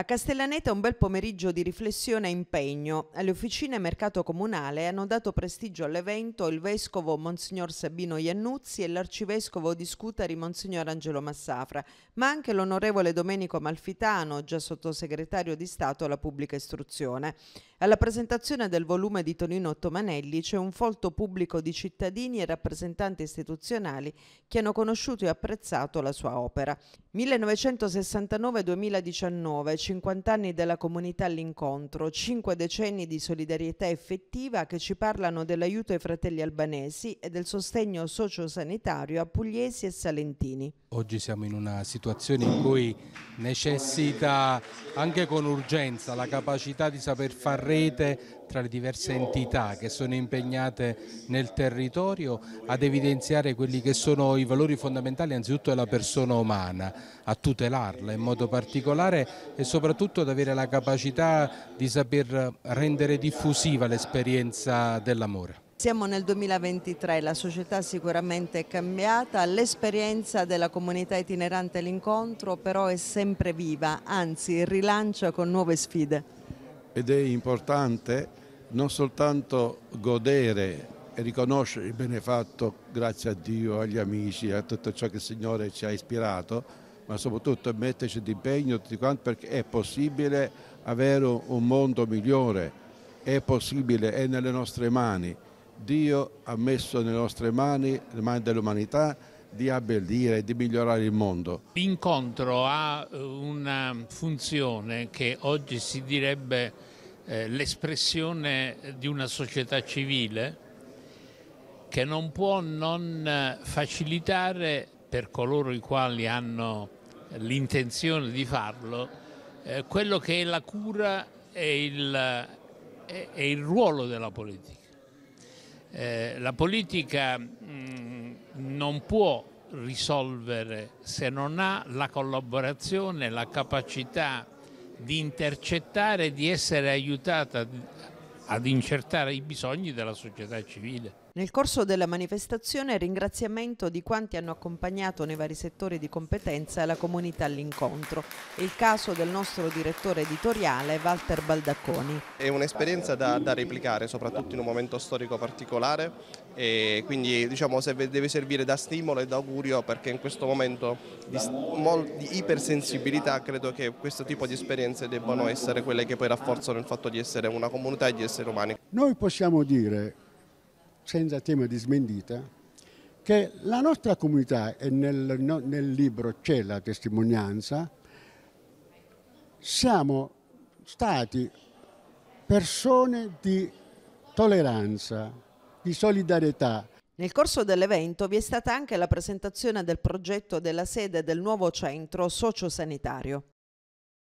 A Castellaneta un bel pomeriggio di riflessione e impegno. Alle officine Mercato Comunale hanno dato prestigio all'evento il vescovo Monsignor Sabino Iannuzzi e l'arcivescovo di Scutari Monsignor Angelo Massafra, ma anche l'onorevole Domenico Malfitano, già sottosegretario di Stato alla Pubblica Istruzione. Alla presentazione del volume di Tonino Ottomanelli c'è un folto pubblico di cittadini e rappresentanti istituzionali che hanno conosciuto e apprezzato la sua opera. 1969-2019 50 anni della comunità all'incontro, 5 decenni di solidarietà effettiva che ci parlano dell'aiuto ai fratelli albanesi e del sostegno sociosanitario a pugliesi e salentini. Oggi siamo in una situazione in cui necessita anche con urgenza la capacità di saper far rete tra le diverse entità che sono impegnate nel territorio ad evidenziare quelli che sono i valori fondamentali anzitutto della persona umana, a tutelarla in modo particolare e soprattutto ad avere la capacità di saper rendere diffusiva l'esperienza dell'amore. Siamo nel 2023, la società sicuramente è cambiata, l'esperienza della comunità itinerante l'incontro però è sempre viva, anzi rilancia con nuove sfide. Ed è importante non soltanto godere e riconoscere il benefatto grazie a Dio, agli amici, a tutto ciò che il Signore ci ha ispirato, ma soprattutto metterci d'impegno tutti quanti perché è possibile avere un mondo migliore, è possibile, è nelle nostre mani Dio ha messo nelle nostre mani, le mani dell'umanità, di abbellire, e di migliorare il mondo. L'incontro ha eh, una funzione che oggi si direbbe eh, l'espressione di una società civile che non può non eh, facilitare per coloro i quali hanno l'intenzione di farlo quello che è la cura e il, e il ruolo della politica. Eh, la politica mh, mm, non può risolvere se non ha la collaborazione, la capacità di intercettare, di essere aiutata ad incertare i bisogni della società civile. Nel corso della manifestazione ringraziamento di quanti hanno accompagnato nei vari settori di competenza la comunità all'incontro. È il caso del nostro direttore editoriale Walter Baldacconi. È un'esperienza da, da, replicare soprattutto in un momento storico particolare e quindi diciamo deve servire da stimolo e da augurio perché in questo momento di, di ipersensibilità credo che questo tipo di esperienze debbano essere quelle che poi rafforzano il fatto di essere una comunità e di essere umani. Noi possiamo dire senza tema di smentita, che la nostra comunità, e nel, no, nel libro c'è la testimonianza, siamo stati persone di tolleranza, di solidarietà. Nel corso dell'evento vi è stata anche la presentazione del progetto della sede del nuovo centro sociosanitario.